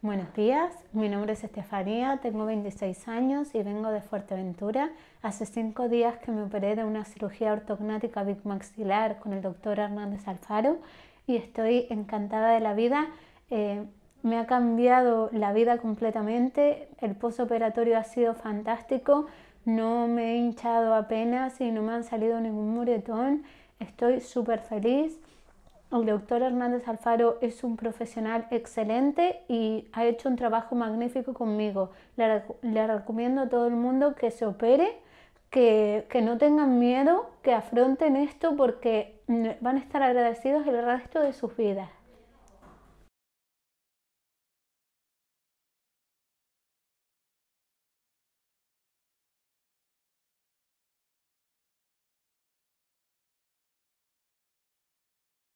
Buenos días, mi nombre es Estefanía, tengo 26 años y vengo de Fuerteventura. Hace cinco días que me operé de una cirugía ortognática bigmaxilar con el doctor Hernández Alfaro y estoy encantada de la vida. Eh, me ha cambiado la vida completamente, el posoperatorio ha sido fantástico, no me he hinchado apenas y no me han salido ningún muretón, estoy súper feliz. El doctor Hernández Alfaro es un profesional excelente y ha hecho un trabajo magnífico conmigo. Le, recomiendo a todo el mundo que se opere, que, que, no tengan miedo, que afronten esto porque mm, van a estar agradecidos el resto de sus vidas.